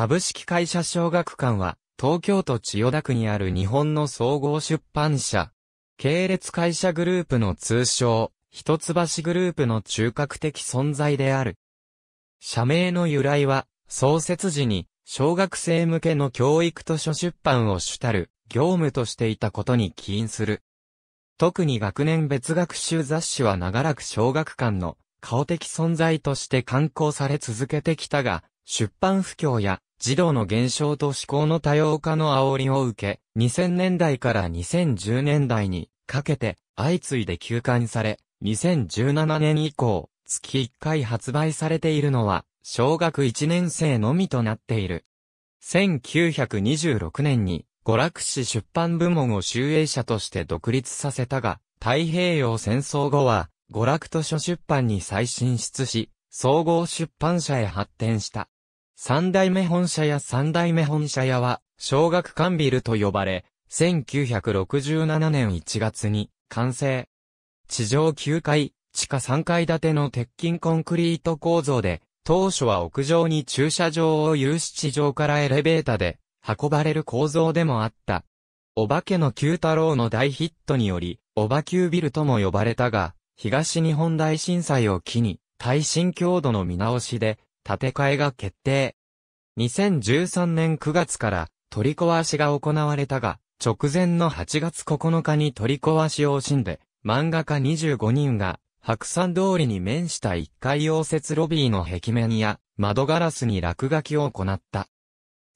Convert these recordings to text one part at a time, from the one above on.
株式会社小学館は、東京都千代田区にある日本の総合出版社。系列会社グループの通称、一橋グループの中核的存在である。社名の由来は、創設時に、小学生向けの教育図書出版を主たる、業務としていたことに起因する。特に学年別学習雑誌は長らく小学館の顔的存在として刊行され続けてきたが、出版不況や児童の減少と思考の多様化の煽りを受け、2000年代から2010年代にかけて相次いで休刊され、2017年以降、月1回発売されているのは、小学1年生のみとなっている。1926年に、娯楽誌出版部門を集英社として独立させたが、太平洋戦争後は、娯楽図書出版に再進出し、総合出版社へ発展した。三代目本社や三代目本社屋は、小学館ビルと呼ばれ、1967年1月に完成。地上9階、地下3階建ての鉄筋コンクリート構造で、当初は屋上に駐車場を有し地上からエレベーターで運ばれる構造でもあった。お化けの九太郎の大ヒットにより、おばけビルとも呼ばれたが、東日本大震災を機に、耐震強度の見直しで、建て替えが決定。2013年9月から取り壊しが行われたが、直前の8月9日に取り壊しを惜しんで、漫画家25人が、白山通りに面した1階溶接ロビーの壁面や窓ガラスに落書きを行った。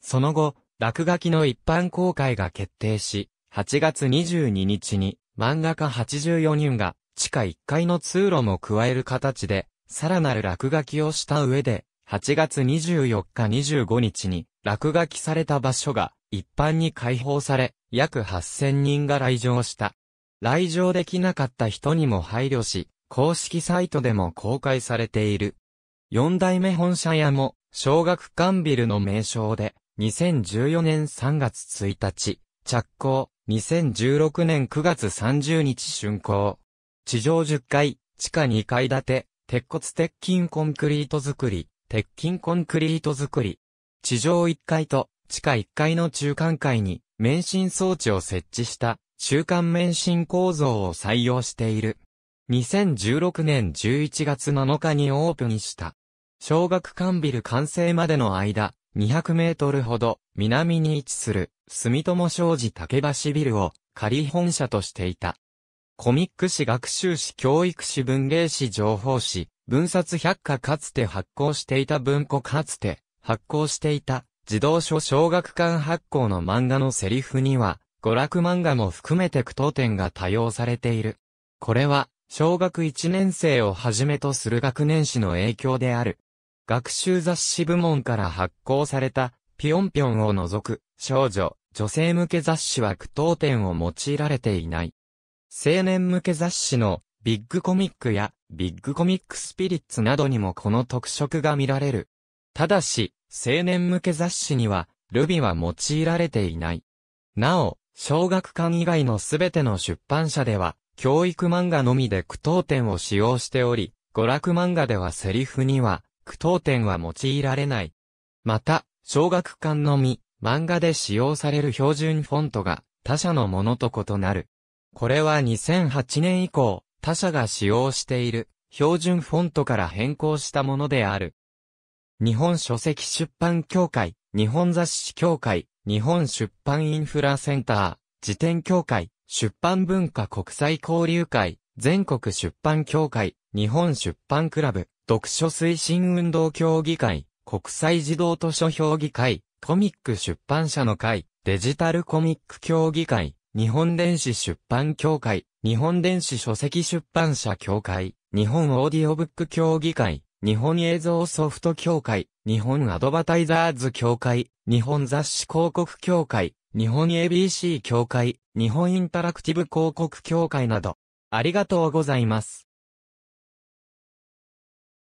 その後、落書きの一般公開が決定し、8月22日に漫画家84人が地下1階の通路も加える形で、さらなる落書きをした上で、8月24日25日に落書きされた場所が一般に開放され、約8000人が来場した。来場できなかった人にも配慮し、公式サイトでも公開されている。4代目本社屋も、小学館ビルの名称で、2014年3月1日、着工、2016年9月30日竣工。地上10階、地下2階建て、鉄骨鉄筋コンクリート造り、鉄筋コンクリート作り。地上1階と地下1階の中間階に免震装置を設置した中間免震構造を採用している。2016年11月7日にオープンした。小学館ビル完成までの間、200メートルほど南に位置する住友商事竹橋ビルを仮本社としていた。コミック誌学習誌教育誌文芸誌情報誌、文冊百科かつて発行していた文庫かつて発行していた児童書小学館発行の漫画のセリフには、娯楽漫画も含めて句読点が多用されている。これは、小学1年生をはじめとする学年誌の影響である。学習雑誌部門から発行された、ピヨンピョンを除く、少女、女性向け雑誌は句読点を用いられていない。青年向け雑誌のビッグコミックやビッグコミックスピリッツなどにもこの特色が見られる。ただし、青年向け雑誌には、ルビは用いられていない。なお、小学館以外のすべての出版社では、教育漫画のみで句読点を使用しており、娯楽漫画ではセリフには、句読点は用いられない。また、小学館のみ、漫画で使用される標準フォントが、他社のものと異なる。これは2008年以降、他社が使用している標準フォントから変更したものである。日本書籍出版協会、日本雑誌協会、日本出版インフラセンター、辞典協会、出版文化国際交流会、全国出版協会、日本出版クラブ、読書推進運動協議会、国際児童図書評議会、コミック出版社の会、デジタルコミック協議会、日本電子出版協会、日本電子書籍出版社協会、日本オーディオブック協議会、日本映像ソフト協会、日本アドバタイザーズ協会、日本雑誌広告協会、日本 ABC 協会、日本インタラクティブ広告協会など、ありがとうございます。